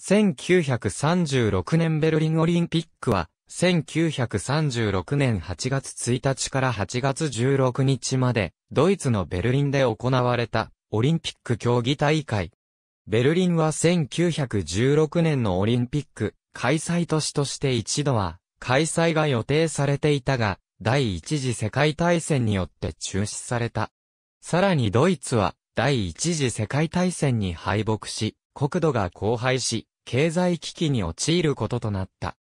1936年ベルリンオリンピックは、1936年8月1日から8月16日まで、ドイツのベルリンで行われた、オリンピック競技大会。ベルリンは1916年のオリンピック、開催都市として一度は、開催が予定されていたが、第一次世界大戦によって中止された。さらにドイツは、第一次世界大戦に敗北し、国土が荒廃し、経済危機に陥ることとなった。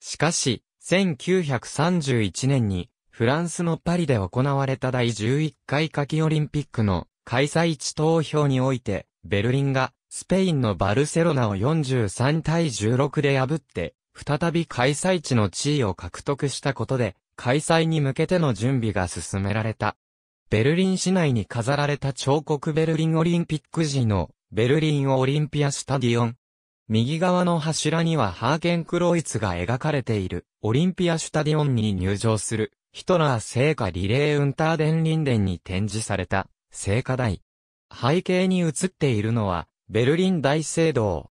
しかし、1931年に、フランスのパリで行われた第11回夏季オリンピックの開催地投票において、ベルリンがスペインのバルセロナを43対16で破って、再び開催地の地位を獲得したことで、開催に向けての準備が進められた。ベルリン市内に飾られた彫刻ベルリンオリンピック時のベルリンオリンピアスタディオン。右側の柱にはハーゲンクロイツが描かれている、オリンピアスタディオンに入場する、ヒトラー聖火リレーウンターデンリンデンに展示された、聖火台。背景に映っているのは、ベルリン大聖堂。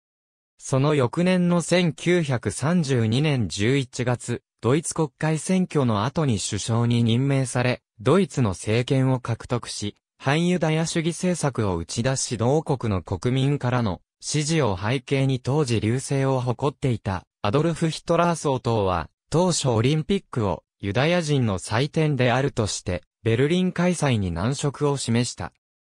その翌年の1932年11月、ドイツ国会選挙の後に首相に任命され、ドイツの政権を獲得し、反ユダヤ主義政策を打ち出し同国の国民からの支持を背景に当時流星を誇っていたアドルフ・ヒトラー総統は当初オリンピックをユダヤ人の祭典であるとしてベルリン開催に難色を示した。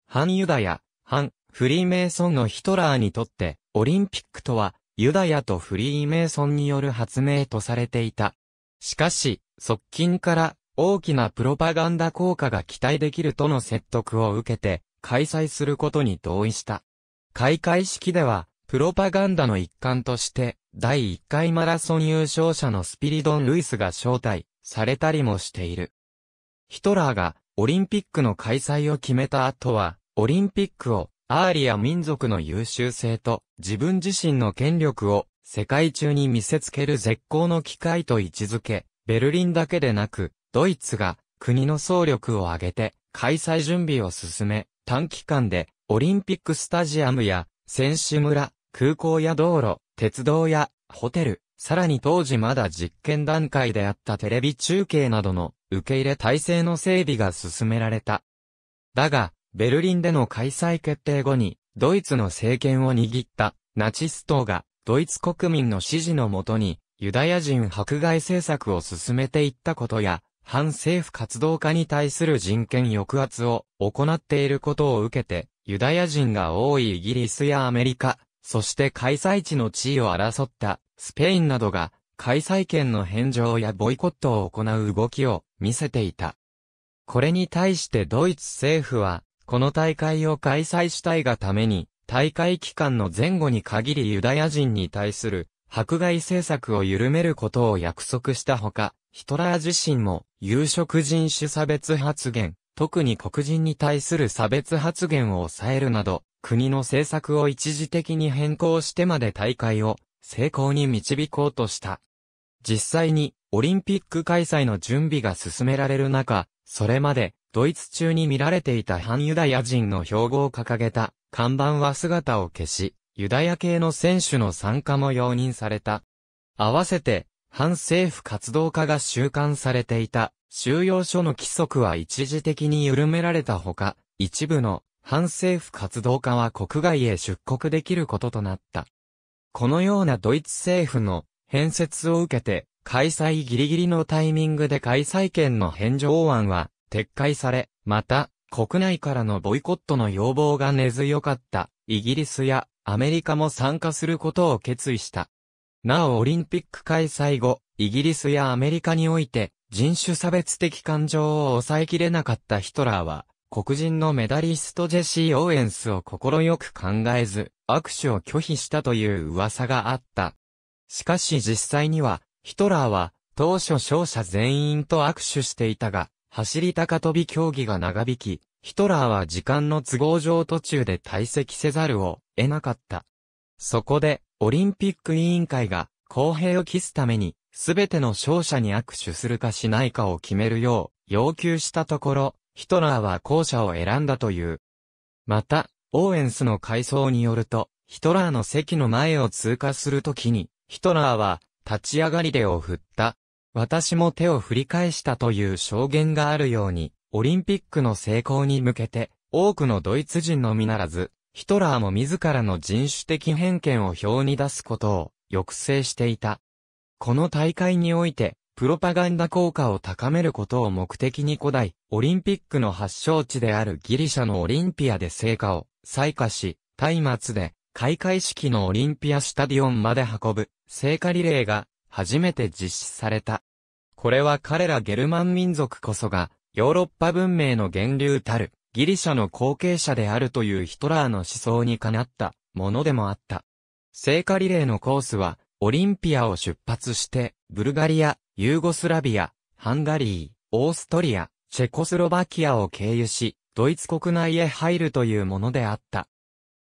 反ユダヤ、反フリーメイソンのヒトラーにとってオリンピックとはユダヤとフリーメイソンによる発明とされていた。しかし、側近から大きなプロパガンダ効果が期待できるとの説得を受けて、開催することに同意した。開会式では、プロパガンダの一環として、第1回マラソン優勝者のスピリドン・ルイスが招待されたりもしている。ヒトラーがオリンピックの開催を決めた後は、オリンピックをアーリア民族の優秀性と自分自身の権力を世界中に見せつける絶好の機会と位置づけ、ベルリンだけでなく、ドイツが国の総力を挙げて開催準備を進め、短期間でオリンピックスタジアムや選手村、空港や道路、鉄道やホテル、さらに当時まだ実験段階であったテレビ中継などの受け入れ体制の整備が進められた。だが、ベルリンでの開催決定後に、ドイツの政権を握ったナチス党がドイツ国民の支持のもとにユダヤ人迫害政策を進めていったことや、反政府活動家に対する人権抑圧を行っていることを受けて、ユダヤ人が多いイギリスやアメリカ、そして開催地の地位を争ったスペインなどが開催権の返上やボイコットを行う動きを見せていた。これに対してドイツ政府は、この大会を開催したいがために、大会期間の前後に限りユダヤ人に対する迫害政策を緩めることを約束したほか、ヒトラー自身も有色人種差別発言、特に黒人に対する差別発言を抑えるなど、国の政策を一時的に変更してまで大会を成功に導こうとした。実際にオリンピック開催の準備が進められる中、それまでドイツ中に見られていた反ユダヤ人の標語を掲げた看板は姿を消し、ユダヤ系の選手の参加も容認された。合わせて反政府活動家が収監されていた収容所の規則は一時的に緩められたほか、一部の反政府活動家は国外へ出国できることとなった。このようなドイツ政府の変説を受けて、開催ギリギリのタイミングで開催権の返上案は撤回され、また、国内からのボイコットの要望が根強かったイギリスやアメリカも参加することを決意した。なおオリンピック開催後、イギリスやアメリカにおいて、人種差別的感情を抑えきれなかったヒトラーは、黒人のメダリストジェシー・オーエンスを快く考えず、握手を拒否したという噂があった。しかし実際には、ヒトラーは、当初勝者全員と握手していたが、走り高跳び競技が長引き、ヒトラーは時間の都合上途中で退席せざるを得なかった。そこで、オリンピック委員会が、公平を期すために、すべての勝者に握手するかしないかを決めるよう、要求したところ、ヒトラーは後者を選んだという。また、オーエンスの回想によると、ヒトラーの席の前を通過するときに、ヒトラーは、立ち上がり手を振った。私も手を振り返したという証言があるように、オリンピックの成功に向けて、多くのドイツ人のみならず、ヒトラーも自らの人種的偏見を表に出すことを抑制していた。この大会において、プロパガンダ効果を高めることを目的に古代、オリンピックの発祥地であるギリシャのオリンピアで成果を採火し、松明で開会式のオリンピアスタディオンまで運ぶ、聖火リレーが初めて実施された。これは彼らゲルマン民族こそが、ヨーロッパ文明の源流たる、ギリシャの後継者であるというヒトラーの思想にかなったものでもあった。聖火リレーのコースは、オリンピアを出発して、ブルガリア、ユーゴスラビア、ハンガリー、オーストリア、チェコスロバキアを経由し、ドイツ国内へ入るというものであった。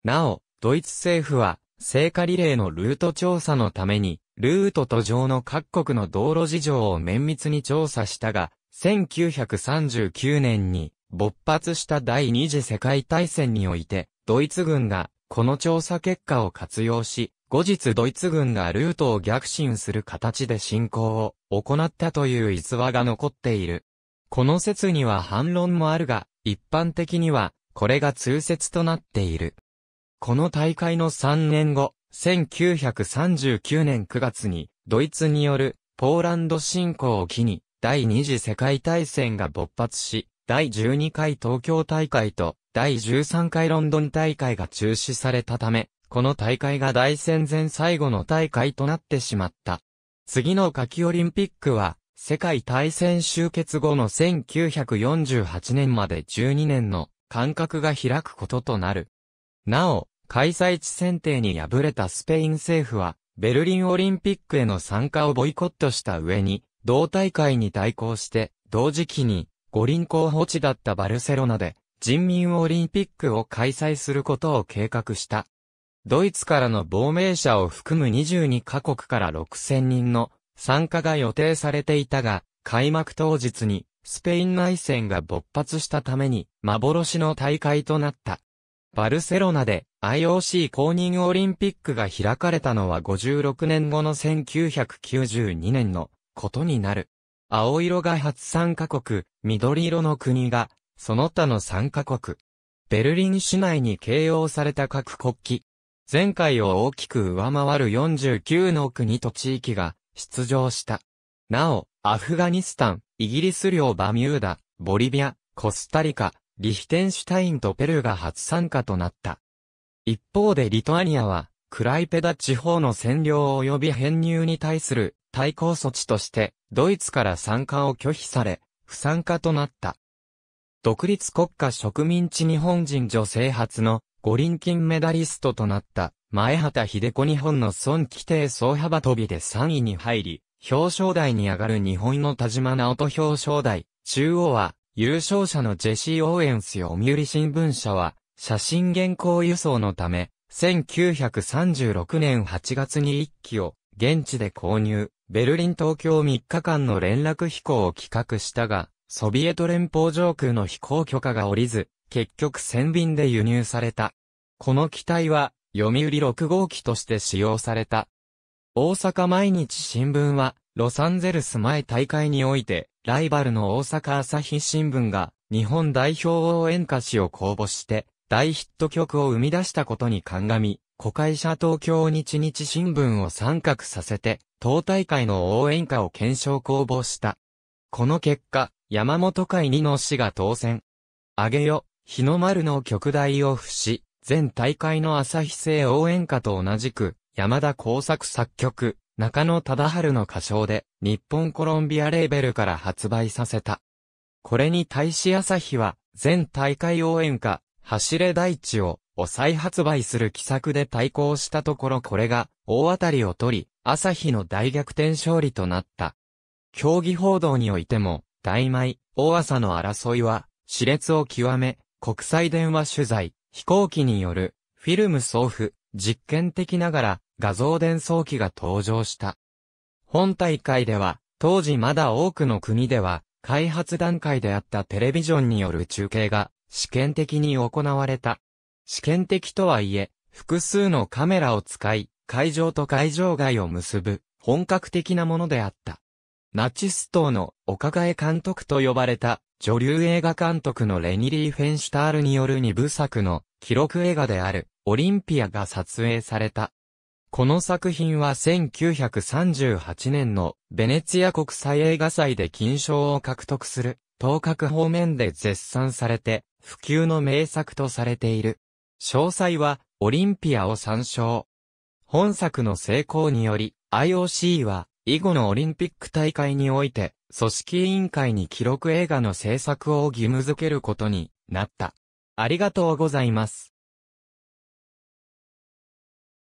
なお、ドイツ政府は、聖火リレーのルート調査のために、ルート途上の各国の道路事情を綿密に調査したが、1939年に勃発した第二次世界大戦において、ドイツ軍が、この調査結果を活用し、後日ドイツ軍がルートを逆進する形で進行を行ったという逸話が残っている。この説には反論もあるが、一般的には、これが通説となっている。この大会の3年後、1939年9月に、ドイツによるポーランド侵攻を機に、第二次世界大戦が勃発し、第12回東京大会と第13回ロンドン大会が中止されたため、この大会が大戦前最後の大会となってしまった。次の夏季オリンピックは、世界大戦終結後の1948年まで12年の間隔が開くこととなる。なお、開催地選定に敗れたスペイン政府は、ベルリンオリンピックへの参加をボイコットした上に、同大会に対抗して、同時期に、五輪候補地だったバルセロナで人民オリンピックを開催することを計画した。ドイツからの亡命者を含む22カ国から6000人の参加が予定されていたが、開幕当日にスペイン内戦が勃発したために幻の大会となった。バルセロナで IOC 公認オリンピックが開かれたのは56年後の1992年のことになる。青色が初参加国、緑色の国が、その他の参加国。ベルリン市内に掲揚された各国旗。前回を大きく上回る49の国と地域が出場した。なお、アフガニスタン、イギリス領バミューダ、ボリビア、コスタリカ、リヒテンシュタインとペルーが初参加となった。一方でリトアニアは、クライペダ地方の占領及び編入に対する対抗措置として、ドイツから参加を拒否され、不参加となった。独立国家植民地日本人女性初の五輪金メダリストとなった前畑秀子日本の孫規定総幅跳びで3位に入り、表彰台に上がる日本の田島直人表彰台。中央は優勝者のジェシー・オーエンス読売新聞社は写真原稿輸送のため1936年8月に1機を現地で購入。ベルリン東京3日間の連絡飛行を企画したが、ソビエト連邦上空の飛行許可が下りず、結局船便で輸入された。この機体は、読売6号機として使用された。大阪毎日新聞は、ロサンゼルス前大会において、ライバルの大阪朝日新聞が、日本代表応援歌詞を公募して、大ヒット曲を生み出したことに鑑み、子会社東京日日新聞を参画させて、党大会の応援歌を検証公募した。この結果、山本会二の死が当選。あげよ、日の丸の極大を付し、全大会の朝日生応援歌と同じく、山田工作作曲、中野忠春の歌唱で、日本コロンビアレーベルから発売させた。これに対し朝日は、全大会応援歌、走れ大地を、を再発売する奇策で対抗したところこれが、大当たりを取り、朝日の大逆転勝利となった。競技報道においても、大米、大朝の争いは、熾烈を極め、国際電話取材、飛行機による、フィルム送付、実験的ながら、画像伝送機が登場した。本大会では、当時まだ多くの国では、開発段階であったテレビジョンによる中継が、試験的に行われた。試験的とはいえ、複数のカメラを使い、会場と会場外を結ぶ本格的なものであった。ナチス党のお抱え監督と呼ばれた女流映画監督のレニリー・フェンシュタールによる二部作の記録映画であるオリンピアが撮影された。この作品は1938年のベネツィア国際映画祭で金賞を獲得する、東角方面で絶賛されて、普及の名作とされている。詳細は、オリンピアを参照。本作の成功により、IOC は、以後のオリンピック大会において、組織委員会に記録映画の制作を義務付けることになった。ありがとうございます。